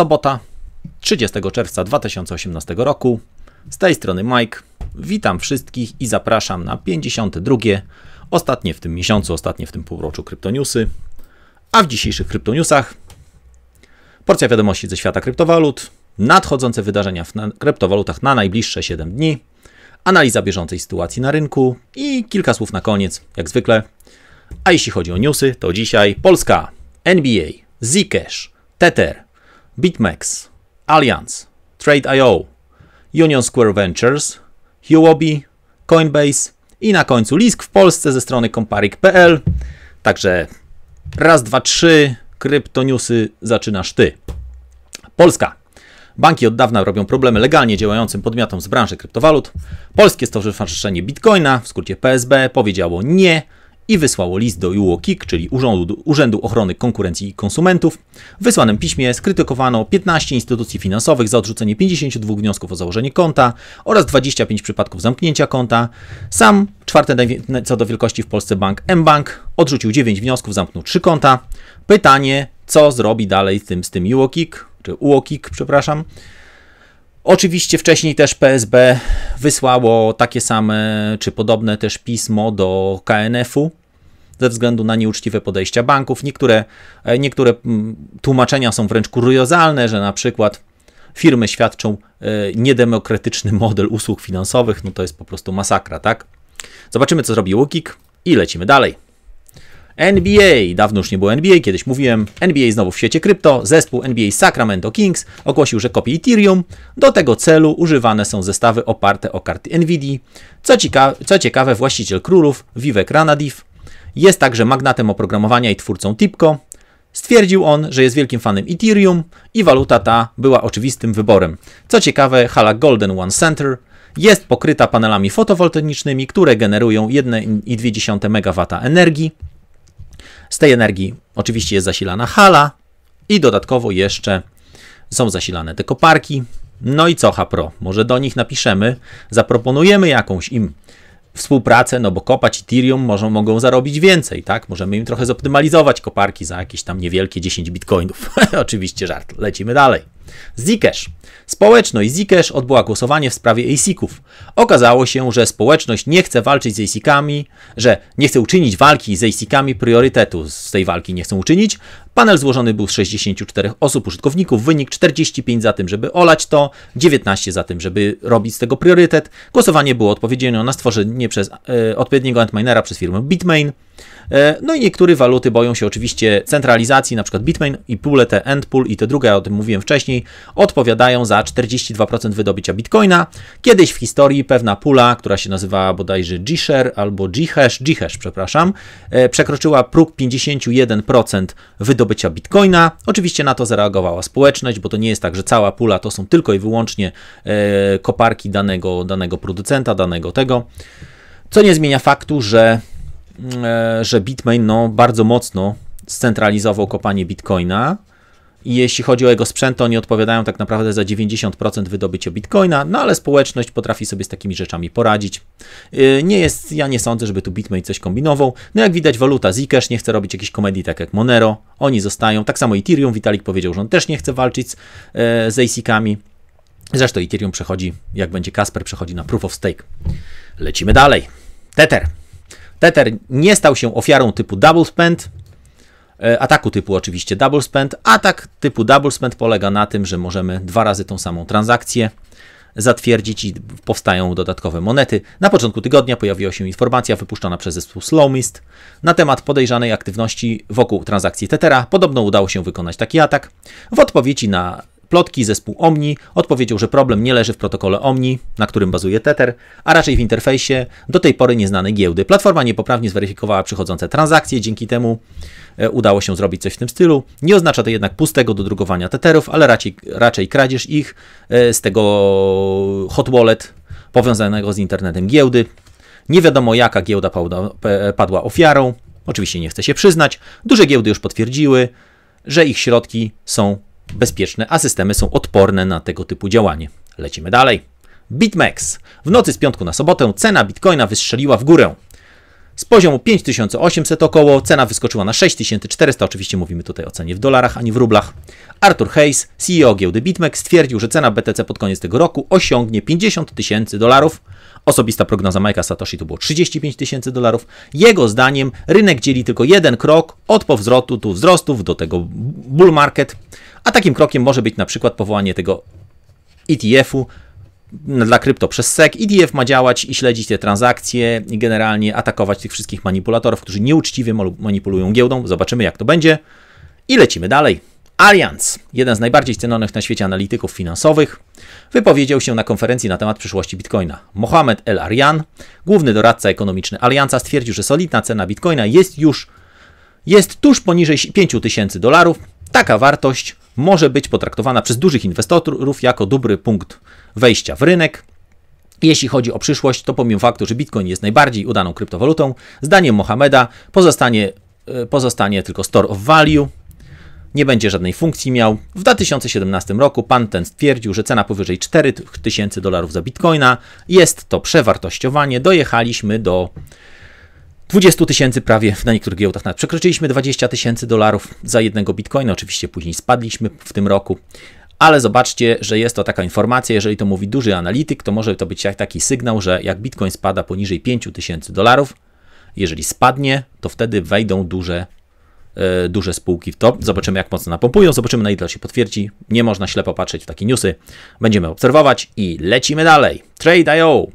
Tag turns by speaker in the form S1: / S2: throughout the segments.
S1: Sobota, 30 czerwca 2018 roku. Z tej strony Mike. Witam wszystkich i zapraszam na 52. Ostatnie w tym miesiącu, ostatnie w tym półroczu kryptoniusy. A w dzisiejszych kryptoniusach porcja wiadomości ze świata kryptowalut, nadchodzące wydarzenia w kryptowalutach na najbliższe 7 dni, analiza bieżącej sytuacji na rynku i kilka słów na koniec, jak zwykle. A jeśli chodzi o newsy, to dzisiaj Polska, NBA, Zcash, Tether, BitMEX, Allianz, Trade.io, Union Square Ventures, Huobi, Coinbase i na końcu list w Polsce ze strony komparik.pl. Także raz, dwa, trzy, kryptoniusy zaczynasz ty. Polska. Banki od dawna robią problemy legalnie działającym podmiotom z branży kryptowalut. Polskie Stowarzyszenie Bitcoina, w skrócie PSB, powiedziało nie i wysłało list do UOKiK, czyli Urzędu, Urzędu Ochrony Konkurencji i Konsumentów. W wysłanym piśmie skrytykowano 15 instytucji finansowych za odrzucenie 52 wniosków o założenie konta oraz 25 przypadków zamknięcia konta. Sam, czwarty co do wielkości w Polsce bank mBank, odrzucił 9 wniosków, zamknął 3 konta. Pytanie, co zrobi dalej z tym, z tym UOKiK, czy UOKiK, przepraszam. Oczywiście wcześniej też PSB wysłało takie same czy podobne też pismo do KNF-u ze względu na nieuczciwe podejścia banków. Niektóre, e, niektóre tłumaczenia są wręcz kuriozalne, że na przykład firmy świadczą e, niedemokratyczny model usług finansowych. No to jest po prostu masakra, tak? Zobaczymy, co zrobi Łukik i lecimy dalej. NBA, dawno już nie było NBA, kiedyś mówiłem, NBA znowu w świecie krypto, zespół NBA Sacramento Kings ogłosił, że kopie Ethereum. Do tego celu używane są zestawy oparte o karty NVIDII. Co, cieka co ciekawe, właściciel królów, Vivek Ranadiv, jest także magnatem oprogramowania i twórcą Tipco. Stwierdził on, że jest wielkim fanem Ethereum i waluta ta była oczywistym wyborem. Co ciekawe, hala Golden One Center jest pokryta panelami fotowoltaicznymi, które generują 1,2 MW energii. Z tej energii oczywiście jest zasilana hala i dodatkowo jeszcze są zasilane te koparki. No i co, Hapro? Może do nich napiszemy, zaproponujemy jakąś im współpracę, no bo kopać Ethereum może, mogą zarobić więcej, tak? Możemy im trochę zoptymalizować koparki za jakieś tam niewielkie 10 bitcoinów. Oczywiście żart, lecimy dalej. Zikesh. Społeczność Zikesh odbyła głosowanie w sprawie ASIC-ów. Okazało się, że społeczność nie chce walczyć z ASIC-ami, że nie chce uczynić walki z ASIC-ami priorytetu. Z tej walki nie chcą uczynić. Panel złożony był z 64 osób użytkowników, wynik 45 za tym, żeby olać to, 19 za tym, żeby robić z tego priorytet. Głosowanie było odpowiedzią na stworzenie przez e, odpowiedniego antminera przez firmę Bitmain. E, no i niektóre waluty boją się oczywiście centralizacji, na przykład Bitmain i pule te Endpool i te drugie, o tym mówiłem wcześniej, odpowiadają za 42% wydobycia Bitcoina. Kiedyś w historii pewna pula, która się nazywała bodajże G-Share albo G-Hash, G-Hash, przepraszam, e, przekroczyła próg 51% wydobycia Bitcoina. Oczywiście na to zareagowała społeczność, bo to nie jest tak, że cała pula to są tylko i wyłącznie e, koparki danego, danego producenta, danego tego. Co nie zmienia faktu, że E, że Bitmain no, bardzo mocno scentralizował kopanie bitcoina. I jeśli chodzi o jego sprzęt, to oni odpowiadają tak naprawdę za 90% wydobycia bitcoina, no ale społeczność potrafi sobie z takimi rzeczami poradzić. E, nie jest, ja nie sądzę, żeby tu Bitmain coś kombinował. No jak widać, waluta Zcash nie chce robić jakiejś komedii tak jak Monero. Oni zostają. Tak samo Ethereum. Vitalik powiedział, że on też nie chce walczyć e, z, z ami Zresztą Ethereum przechodzi, jak będzie Kasper, przechodzi na Proof of Stake. Lecimy dalej. Tether. Tether nie stał się ofiarą typu double spend, e, ataku typu oczywiście double spend. Atak typu double spend polega na tym, że możemy dwa razy tą samą transakcję zatwierdzić i powstają dodatkowe monety. Na początku tygodnia pojawiła się informacja wypuszczona przez zespół Slowmist na temat podejrzanej aktywności wokół transakcji Tethera. Podobno udało się wykonać taki atak. W odpowiedzi na plotki zespół Omni odpowiedział, że problem nie leży w protokole Omni, na którym bazuje Tether, a raczej w interfejsie do tej pory nieznanej giełdy. Platforma niepoprawnie zweryfikowała przychodzące transakcje, dzięki temu e, udało się zrobić coś w tym stylu. Nie oznacza to jednak pustego do drugowania Tetherów, ale raczej, raczej kradzież ich e, z tego hot wallet powiązanego z internetem giełdy. Nie wiadomo jaka giełda e, padła ofiarą, oczywiście nie chce się przyznać. Duże giełdy już potwierdziły, że ich środki są bezpieczne, a systemy są odporne na tego typu działanie. Lecimy dalej. BitMEX. W nocy z piątku na sobotę cena bitcoina wystrzeliła w górę z poziomu 5800 około, cena wyskoczyła na 6400, oczywiście mówimy tutaj o cenie w dolarach, ani w rublach. Arthur Hayes, CEO giełdy BitMEX, stwierdził, że cena BTC pod koniec tego roku osiągnie 50 tysięcy dolarów. Osobista prognoza Majka Satoshi to było 35 tysięcy dolarów. Jego zdaniem rynek dzieli tylko jeden krok od powzrotu tu wzrostów do tego bull market, a takim krokiem może być na przykład powołanie tego ETF-u dla krypto przez SEC. IDF e ma działać i śledzić te transakcje i generalnie atakować tych wszystkich manipulatorów, którzy nieuczciwie manipulują giełdą. Zobaczymy, jak to będzie. I lecimy dalej. Allianz, jeden z najbardziej cenionych na świecie analityków finansowych, wypowiedział się na konferencji na temat przyszłości bitcoina. Mohamed El Arian, główny doradca ekonomiczny Allianza, stwierdził, że solidna cena bitcoina jest już jest tuż poniżej 5000 dolarów. Taka wartość może być potraktowana przez dużych inwestorów jako dobry punkt wejścia w rynek. Jeśli chodzi o przyszłość, to pomimo faktu, że Bitcoin jest najbardziej udaną kryptowalutą, zdaniem Mohameda pozostanie, e, pozostanie tylko store of value, nie będzie żadnej funkcji miał. W 2017 roku pan ten stwierdził, że cena powyżej 4000 dolarów za bitcoina jest to przewartościowanie. Dojechaliśmy do 20 tysięcy prawie na niektórych giełdach nawet przekroczyliśmy 20 tysięcy dolarów za jednego bitcoina. Oczywiście później spadliśmy w tym roku ale zobaczcie, że jest to taka informacja, jeżeli to mówi duży analityk, to może to być taki sygnał, że jak Bitcoin spada poniżej 5000 dolarów, jeżeli spadnie, to wtedy wejdą duże, yy, duże spółki w to. Zobaczymy, jak mocno napompują, zobaczymy, na ile to się potwierdzi. Nie można ślepo patrzeć w takie newsy. Będziemy obserwować i lecimy dalej. Trade.io.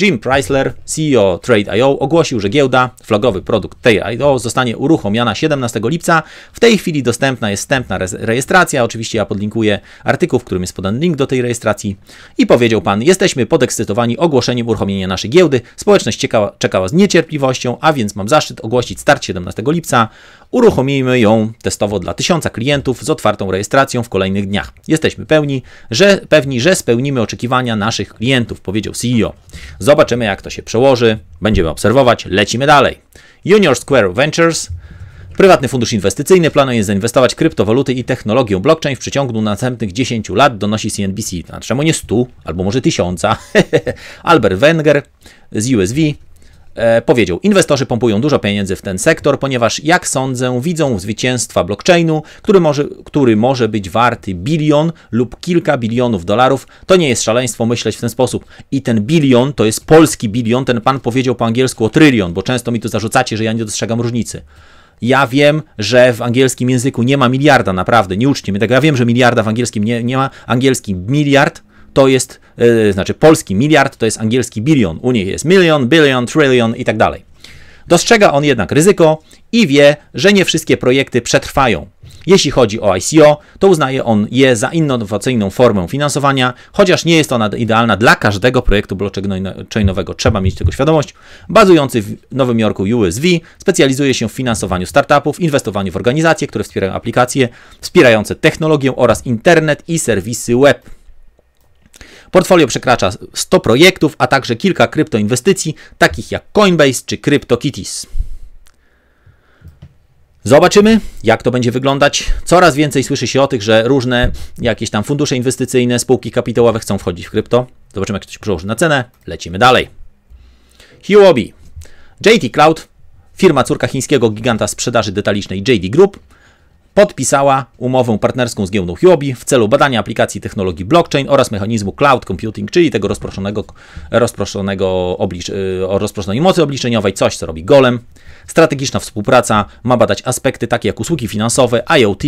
S1: Jim Chrysler, CEO Trade.io, ogłosił, że giełda, flagowy produkt Trade.io zostanie uruchomiona 17 lipca. W tej chwili dostępna jest wstępna rejestracja. Oczywiście ja podlinkuję artykuł, w którym jest podany link do tej rejestracji. I powiedział pan, jesteśmy podekscytowani ogłoszeniem uruchomienia naszej giełdy. Społeczność ciekała, czekała z niecierpliwością, a więc mam zaszczyt ogłosić start 17 lipca. Uruchomimy ją testowo dla tysiąca klientów z otwartą rejestracją w kolejnych dniach. Jesteśmy pełni, że, pewni, że spełnimy oczekiwania naszych klientów powiedział CEO. Zobaczymy, jak to się przełoży, będziemy obserwować, lecimy dalej. Junior Square Ventures. Prywatny fundusz inwestycyjny planuje zainwestować w kryptowaluty i technologię blockchain w przeciągu następnych 10 lat, donosi CNBC. A czemu nie 100 albo może 1000? Albert Wenger z USV E, powiedział: Inwestorzy pompują dużo pieniędzy w ten sektor, ponieważ, jak sądzę, widzą zwycięstwa blockchainu, który może, który może być warty bilion lub kilka bilionów dolarów. To nie jest szaleństwo myśleć w ten sposób. I ten bilion to jest polski bilion. Ten pan powiedział po angielsku o trylion, bo często mi to zarzucacie, że ja nie dostrzegam różnicy. Ja wiem, że w angielskim języku nie ma miliarda, naprawdę, nie uczcie mnie tego. Ja wiem, że miliarda w angielskim nie, nie ma. Angielski miliard to jest, yy, znaczy polski miliard to jest angielski bilion, u nich jest milion, billion, trillion i tak dalej. Dostrzega on jednak ryzyko i wie, że nie wszystkie projekty przetrwają. Jeśli chodzi o ICO, to uznaje on je za innowacyjną formę finansowania, chociaż nie jest ona idealna dla każdego projektu blockchainowego, trzeba mieć tego świadomość. Bazujący w Nowym Jorku USV specjalizuje się w finansowaniu startupów, inwestowaniu w organizacje, które wspierają aplikacje wspierające technologię oraz internet i serwisy web. Portfolio przekracza 100 projektów, a także kilka kryptoinwestycji, takich jak Coinbase czy CryptoKitties. Zobaczymy, jak to będzie wyglądać. Coraz więcej słyszy się o tych, że różne jakieś tam fundusze inwestycyjne, spółki kapitałowe chcą wchodzić w krypto. Zobaczymy, jak to się przełoży na cenę. Lecimy dalej. Huobi. JT Cloud, firma córka chińskiego giganta sprzedaży detalicznej JD Group, podpisała umowę partnerską z giełdą Huobi w celu badania aplikacji technologii blockchain oraz mechanizmu cloud computing, czyli tego rozproszonego, rozproszonego oblicz, y, rozproszonej mocy obliczeniowej, coś co robi Golem. Strategiczna współpraca ma badać aspekty takie jak usługi finansowe, IoT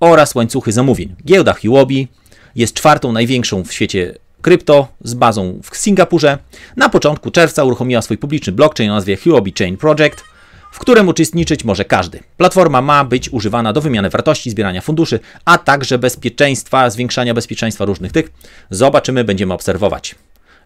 S1: oraz łańcuchy zamówień. Giełda Huobi jest czwartą największą w świecie krypto z bazą w Singapurze. Na początku czerwca uruchomiła swój publiczny blockchain o nazwie Huobi Chain Project – w którym uczestniczyć może każdy. Platforma ma być używana do wymiany wartości, zbierania funduszy, a także bezpieczeństwa, zwiększania bezpieczeństwa różnych tych. Zobaczymy, będziemy obserwować.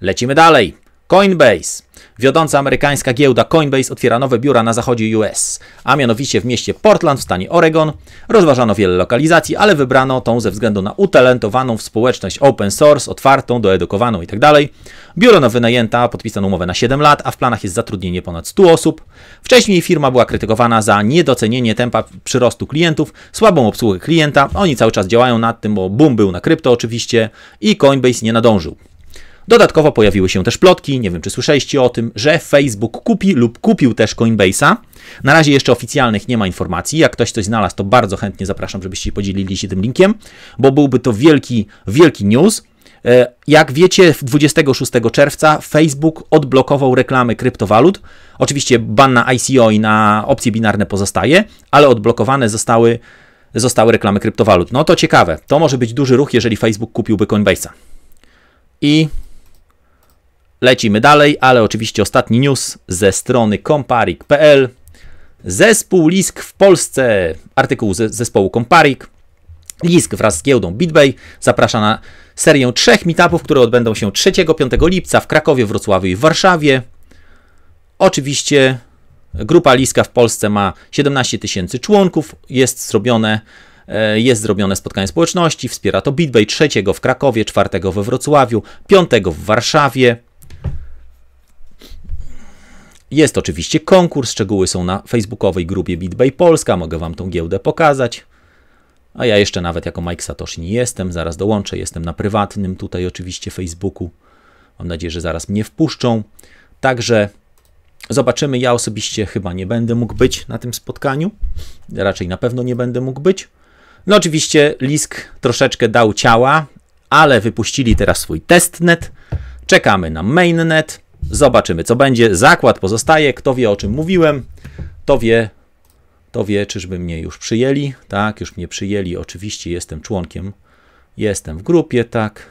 S1: Lecimy dalej. Coinbase. Wiodąca amerykańska giełda Coinbase otwiera nowe biura na zachodzie US, a mianowicie w mieście Portland w stanie Oregon. Rozważano wiele lokalizacji, ale wybrano tą ze względu na utalentowaną społeczność open source, otwartą, doedukowaną itd. Tak Biuro na wynajęta podpisano umowę na 7 lat, a w planach jest zatrudnienie ponad 100 osób. Wcześniej firma była krytykowana za niedocenienie tempa przyrostu klientów, słabą obsługę klienta. Oni cały czas działają nad tym, bo boom był na krypto oczywiście i Coinbase nie nadążył. Dodatkowo pojawiły się też plotki, nie wiem czy słyszeliście o tym, że Facebook kupi lub kupił też Coinbase'a. Na razie jeszcze oficjalnych nie ma informacji. Jak ktoś coś znalazł, to bardzo chętnie zapraszam, żebyście podzielili się tym linkiem, bo byłby to wielki, wielki news. E, jak wiecie, 26 czerwca Facebook odblokował reklamy kryptowalut. Oczywiście ban na ICO i na opcje binarne pozostaje, ale odblokowane zostały, zostały reklamy kryptowalut. No to ciekawe, to może być duży ruch, jeżeli Facebook kupiłby Coinbase'a. I Lecimy dalej, ale oczywiście ostatni news ze strony komparik.pl. Zespół Lisk w Polsce, artykuł ze, zespołu Komparik. Lisk wraz z giełdą BitBay zaprasza na serię trzech meetupów, które odbędą się 3-5 lipca w Krakowie, Wrocławiu i Warszawie. Oczywiście grupa Liska w Polsce ma 17 tysięcy członków, jest zrobione e, jest zrobione spotkanie społeczności, wspiera to BitBay 3 w Krakowie, 4 we Wrocławiu, 5 w Warszawie. Jest oczywiście konkurs, szczegóły są na facebookowej grupie BitBay Polska, mogę Wam tą giełdę pokazać. A ja jeszcze nawet jako Mike Satoshi nie jestem, zaraz dołączę, jestem na prywatnym tutaj oczywiście Facebooku. Mam nadzieję, że zaraz mnie wpuszczą. Także zobaczymy, ja osobiście chyba nie będę mógł być na tym spotkaniu. Raczej na pewno nie będę mógł być. No oczywiście Lisk troszeczkę dał ciała, ale wypuścili teraz swój testnet. Czekamy na mainnet. Zobaczymy, co będzie. Zakład pozostaje. Kto wie, o czym mówiłem, to wie, to wie, czyżby mnie już przyjęli. Tak, już mnie przyjęli. Oczywiście jestem członkiem. Jestem w grupie, tak.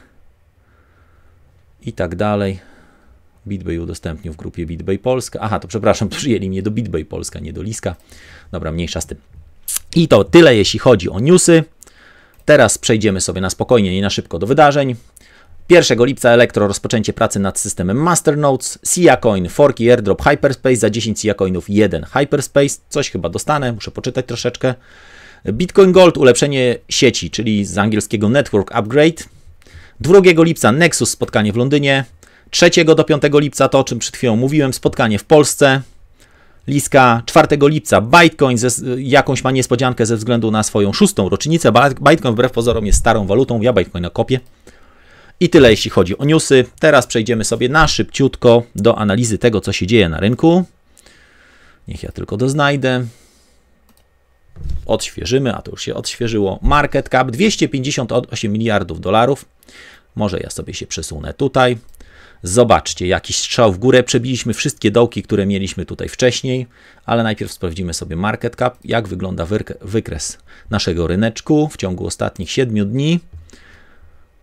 S1: I tak dalej. BitBay udostępnił w grupie BitBay Polska. Aha, to przepraszam, przyjęli mnie do BitBay Polska, nie do Liska. Dobra, mniejsza z tym. I to tyle, jeśli chodzi o newsy. Teraz przejdziemy sobie na spokojnie i na szybko do wydarzeń. 1 lipca Elektro rozpoczęcie pracy nad systemem Masternodes, Sia Coin, i Airdrop, Hyperspace, za 10 Sia Coinów 1 Hyperspace, coś chyba dostanę, muszę poczytać troszeczkę. Bitcoin Gold, ulepszenie sieci, czyli z angielskiego Network Upgrade. 2 lipca Nexus, spotkanie w Londynie. 3 do 5 lipca to, o czym przed chwilą mówiłem, spotkanie w Polsce. Liska 4 lipca Bitcoin ze, jakąś ma niespodziankę ze względu na swoją szóstą rocznicę. Bitcoin wbrew pozorom jest starą walutą, ja Bitcoina kopię. I tyle jeśli chodzi o newsy. Teraz przejdziemy sobie na szybciutko do analizy tego, co się dzieje na rynku. Niech ja tylko doznajdę. Odświeżymy, a to już się odświeżyło. Market cap 258 miliardów dolarów. Może ja sobie się przesunę tutaj. Zobaczcie, jakiś strzał w górę. Przebiliśmy wszystkie dołki, które mieliśmy tutaj wcześniej, ale najpierw sprawdzimy sobie market cap, jak wygląda wykres naszego ryneczku w ciągu ostatnich 7 dni.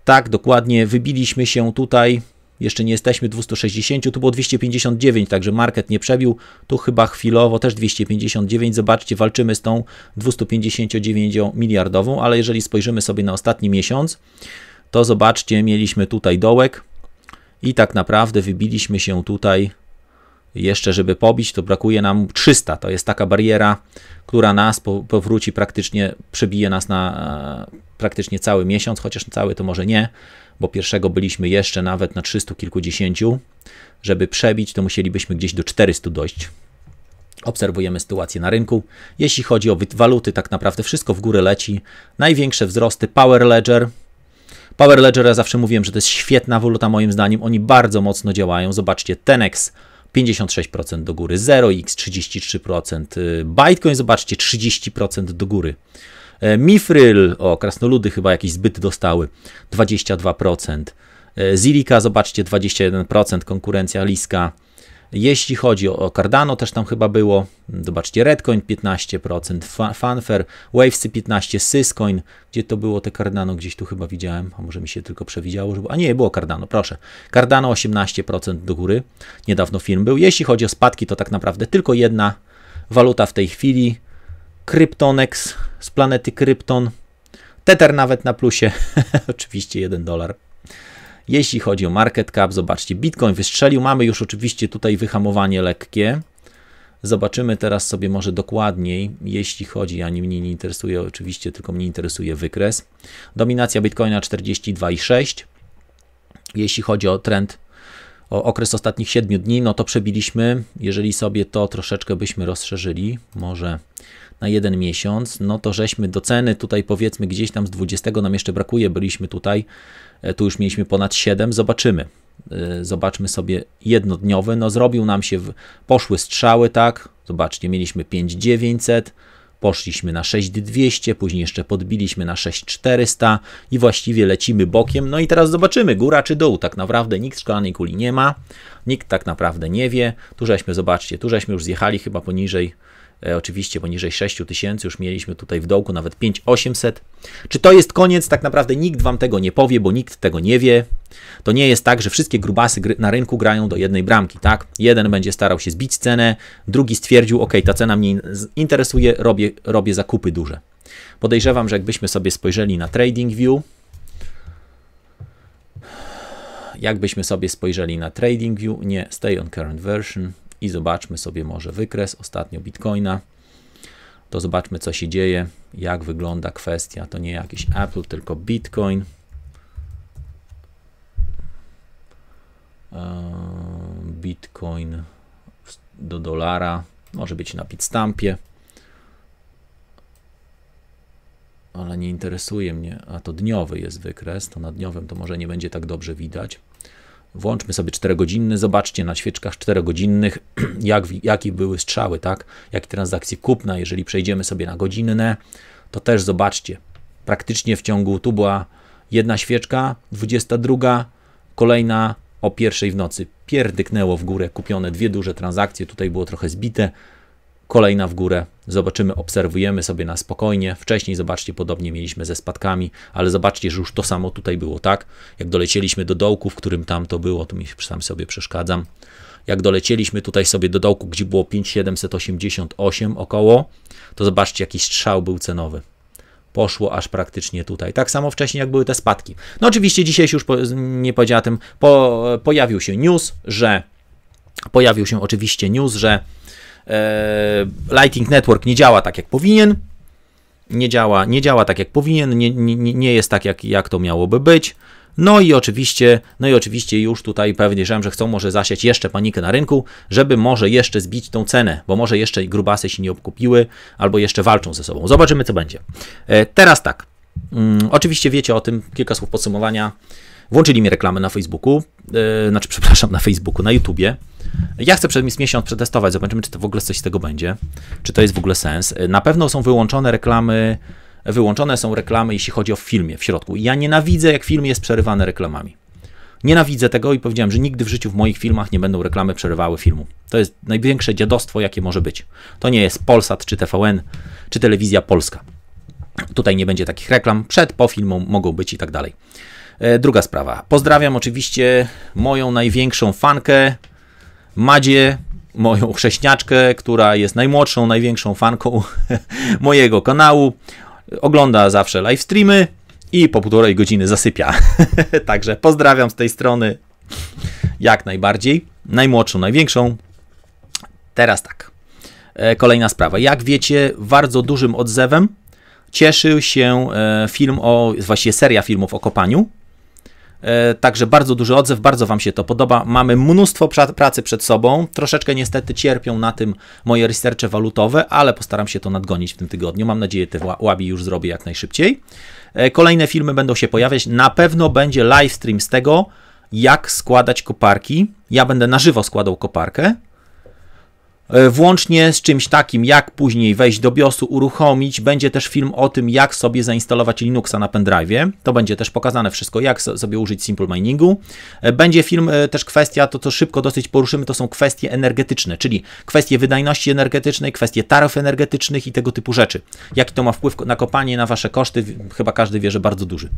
S1: Tak, dokładnie, wybiliśmy się tutaj, jeszcze nie jesteśmy 260, tu było 259, także market nie przebił, tu chyba chwilowo też 259, zobaczcie, walczymy z tą 259 miliardową, ale jeżeli spojrzymy sobie na ostatni miesiąc, to zobaczcie, mieliśmy tutaj dołek i tak naprawdę wybiliśmy się tutaj jeszcze, żeby pobić, to brakuje nam 300. To jest taka bariera, która nas powróci praktycznie, przebije nas na e, praktycznie cały miesiąc, chociaż cały to może nie, bo pierwszego byliśmy jeszcze nawet na 300 kilkudziesięciu. Żeby przebić, to musielibyśmy gdzieś do 400 dojść. Obserwujemy sytuację na rynku. Jeśli chodzi o waluty, tak naprawdę wszystko w górę leci. Największe wzrosty Power Ledger, Power Ledger, ja zawsze mówiłem, że to jest świetna waluta moim zdaniem. Oni bardzo mocno działają. Zobaczcie, Tenex 56% do góry 0x, 33% y, Bitcoin, zobaczcie, 30% do góry. E, Mifryl, o krasnoludy chyba jakieś zbyt dostały, 22%. E, Zilika, zobaczcie, 21%, konkurencja Liska. Jeśli chodzi o Cardano, też tam chyba było, zobaczcie, Redcoin 15%, Fanfare, Wavesy 15%, Syscoin, gdzie to było te Cardano, gdzieś tu chyba widziałem, a może mi się tylko przewidziało, że... a nie, było Cardano, proszę. Cardano 18% do góry, niedawno film był. Jeśli chodzi o spadki, to tak naprawdę tylko jedna waluta w tej chwili, Kryptonex z planety Krypton, Tether nawet na plusie, oczywiście 1 dolar. Jeśli chodzi o market cap, zobaczcie, Bitcoin wystrzelił, mamy już oczywiście tutaj wyhamowanie lekkie. Zobaczymy teraz sobie może dokładniej, jeśli chodzi, ani mnie nie interesuje oczywiście, tylko mnie interesuje wykres. Dominacja Bitcoina 42,6. Jeśli chodzi o trend okres ostatnich 7 dni, no to przebiliśmy, jeżeli sobie to troszeczkę byśmy rozszerzyli, może na jeden miesiąc, no to żeśmy do ceny tutaj powiedzmy gdzieś tam z 20 nam jeszcze brakuje, byliśmy tutaj, e, tu już mieliśmy ponad 7, zobaczymy. E, zobaczmy sobie jednodniowy, no zrobił nam się, w, poszły strzały, tak, zobaczcie, mieliśmy 5900, poszliśmy na 6200, później jeszcze podbiliśmy na 6400 i właściwie lecimy bokiem. No i teraz zobaczymy, góra czy dół. Tak naprawdę nikt szklanej kuli nie ma, nikt tak naprawdę nie wie. Tu żeśmy, zobaczcie, tu żeśmy już zjechali chyba poniżej E, oczywiście poniżej 6 tysięcy, już mieliśmy tutaj w dołku nawet 5800. Czy to jest koniec? Tak naprawdę nikt Wam tego nie powie, bo nikt tego nie wie. To nie jest tak, że wszystkie grubasy na rynku grają do jednej bramki, tak? Jeden będzie starał się zbić cenę, drugi stwierdził, ok, ta cena mnie interesuje, robię, robię zakupy duże. Podejrzewam, że jakbyśmy sobie spojrzeli na TradingView, jakbyśmy sobie spojrzeli na TradingView, nie, stay on current version, i zobaczmy sobie może wykres ostatnio Bitcoina. To zobaczmy, co się dzieje, jak wygląda kwestia. To nie jakiś Apple, tylko Bitcoin. Eee, Bitcoin do dolara może być na pitstampie, ale nie interesuje mnie, a to dniowy jest wykres, to na dniowym to może nie będzie tak dobrze widać. Włączmy sobie 4-godzinny, zobaczcie na świeczkach 4-godzinnych, jak, jakie były strzały, tak? Jakie transakcje kupna, jeżeli przejdziemy sobie na godzinne, to też zobaczcie. Praktycznie w ciągu tu była jedna świeczka, 22, kolejna o pierwszej w nocy. Pierdyknęło w górę, kupione dwie duże transakcje, tutaj było trochę zbite, Kolejna w górę. Zobaczymy, obserwujemy sobie na spokojnie. Wcześniej, zobaczcie, podobnie mieliśmy ze spadkami, ale zobaczcie, że już to samo tutaj było, tak? Jak dolecieliśmy do dołku, w którym tam to było, tu mi sam sobie przeszkadzam. Jak dolecieliśmy tutaj sobie do dołku, gdzie było 5788 około, to zobaczcie, jakiś strzał był cenowy poszło aż praktycznie tutaj. Tak samo wcześniej, jak były te spadki. No oczywiście dzisiaj już po, nie powiedziała tym, po, pojawił się news, że pojawił się oczywiście news, że E, Lighting Network nie działa tak jak powinien. Nie działa, nie działa tak jak powinien, nie, nie, nie jest tak jak, jak to miałoby być. No i oczywiście, no i oczywiście już tutaj pewnie że chcą może zasiać jeszcze panikę na rynku, żeby może jeszcze zbić tą cenę, bo może jeszcze grubasy się nie obkupiły, albo jeszcze walczą ze sobą. Zobaczymy, co będzie. E, teraz tak. Mm, oczywiście wiecie o tym, kilka słów podsumowania. Włączyli mi reklamę na Facebooku, e, znaczy przepraszam, na Facebooku, na YouTubie. Ja chcę przez miesiąc przetestować, zobaczymy, czy to w ogóle coś z tego będzie, czy to jest w ogóle sens. E, na pewno są wyłączone reklamy, wyłączone są reklamy, jeśli chodzi o filmie w środku. Ja nienawidzę, jak film jest przerywany reklamami. Nienawidzę tego i powiedziałem, że nigdy w życiu w moich filmach nie będą reklamy przerywały filmu. To jest największe dziadostwo, jakie może być. To nie jest Polsat, czy TVN, czy Telewizja Polska. Tutaj nie będzie takich reklam, przed, po filmu mogą być i tak dalej. E, druga sprawa. Pozdrawiam oczywiście moją największą fankę, Madzie, moją chrześniaczkę, która jest najmłodszą, największą fanką mojego kanału. Ogląda zawsze live streamy i po półtorej godziny zasypia. Także pozdrawiam z tej strony jak najbardziej. Najmłodszą, największą. Teraz tak. E, kolejna sprawa. Jak wiecie, bardzo dużym odzewem cieszył się e, film o, właściwie seria filmów o kopaniu. E, także bardzo duży odzew, bardzo Wam się to podoba. Mamy mnóstwo pracy przed sobą. Troszeczkę niestety cierpią na tym moje researche walutowe, ale postaram się to nadgonić w tym tygodniu. Mam nadzieję, te łabi już zrobię jak najszybciej. E, kolejne filmy będą się pojawiać. Na pewno będzie live stream z tego, jak składać koparki. Ja będę na żywo składał koparkę. E, włącznie z czymś takim, jak później wejść do BIOSu, uruchomić. Będzie też film o tym, jak sobie zainstalować Linuxa na pendrive. To będzie też pokazane wszystko, jak sobie użyć Simple Miningu. E, będzie film e, też kwestia, to co szybko dosyć poruszymy, to są kwestie energetyczne, czyli kwestie wydajności energetycznej, kwestie taryf energetycznych i tego typu rzeczy. Jaki to ma wpływ na kopanie, na wasze koszty? Chyba każdy wie, że bardzo duży.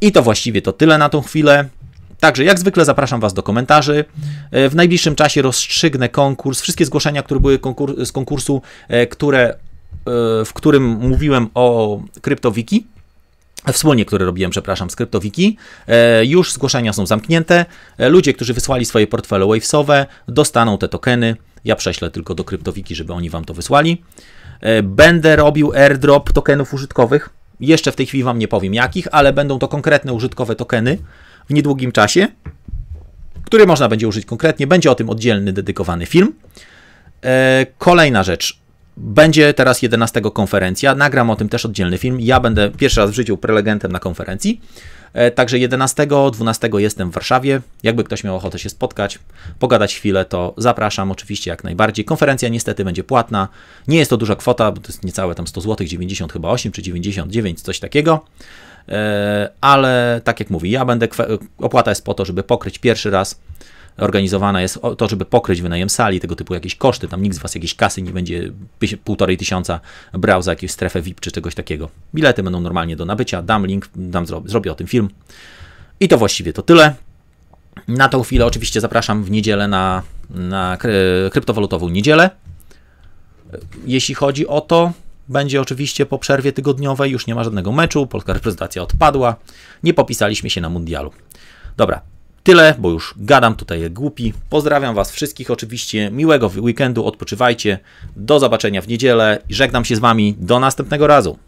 S1: I to właściwie to tyle na tą chwilę. Także jak zwykle zapraszam Was do komentarzy. E, w najbliższym czasie rozstrzygnę konkurs. Wszystkie zgłoszenia, które były konkur z konkursu, e, które, e, w którym mówiłem o kryptowiki, wspólnie, które robiłem, przepraszam, z Kryptowiki, Już zgłoszenia są zamknięte. Ludzie, którzy wysłali swoje portfele Wavesowe, dostaną te tokeny. Ja prześlę tylko do Kryptowiki, żeby oni wam to wysłali. Będę robił airdrop tokenów użytkowych. Jeszcze w tej chwili wam nie powiem jakich, ale będą to konkretne użytkowe tokeny, w niedługim czasie, który można będzie użyć konkretnie. Będzie o tym oddzielny, dedykowany film. E, kolejna rzecz. Będzie teraz 11 konferencja. Nagram o tym też oddzielny film. Ja będę pierwszy raz w życiu prelegentem na konferencji. E, także 11, 12 jestem w Warszawie. Jakby ktoś miał ochotę się spotkać, pogadać chwilę, to zapraszam oczywiście jak najbardziej. Konferencja niestety będzie płatna. Nie jest to duża kwota, bo to jest niecałe tam 100 zł, 90 chyba 8 czy 99, coś takiego. E, ale tak jak mówi, ja będę, opłata jest po to, żeby pokryć pierwszy raz organizowana jest to, żeby pokryć wynajem sali, tego typu jakieś koszty, tam nikt z Was jakiejś kasy nie będzie półtorej tysiąca brał za jakąś strefę VIP czy czegoś takiego. Bilety będą normalnie do nabycia, dam link, dam, zrobię o tym film. I to właściwie to tyle. Na tą chwilę oczywiście zapraszam w niedzielę na, na kryptowalutową niedzielę. E, jeśli chodzi o to, będzie oczywiście po przerwie tygodniowej, już nie ma żadnego meczu, polska reprezentacja odpadła, nie popisaliśmy się na mundialu. Dobra, tyle, bo już gadam tutaj jak głupi. Pozdrawiam Was wszystkich oczywiście, miłego weekendu, odpoczywajcie, do zobaczenia w niedzielę, żegnam się z Wami, do następnego razu.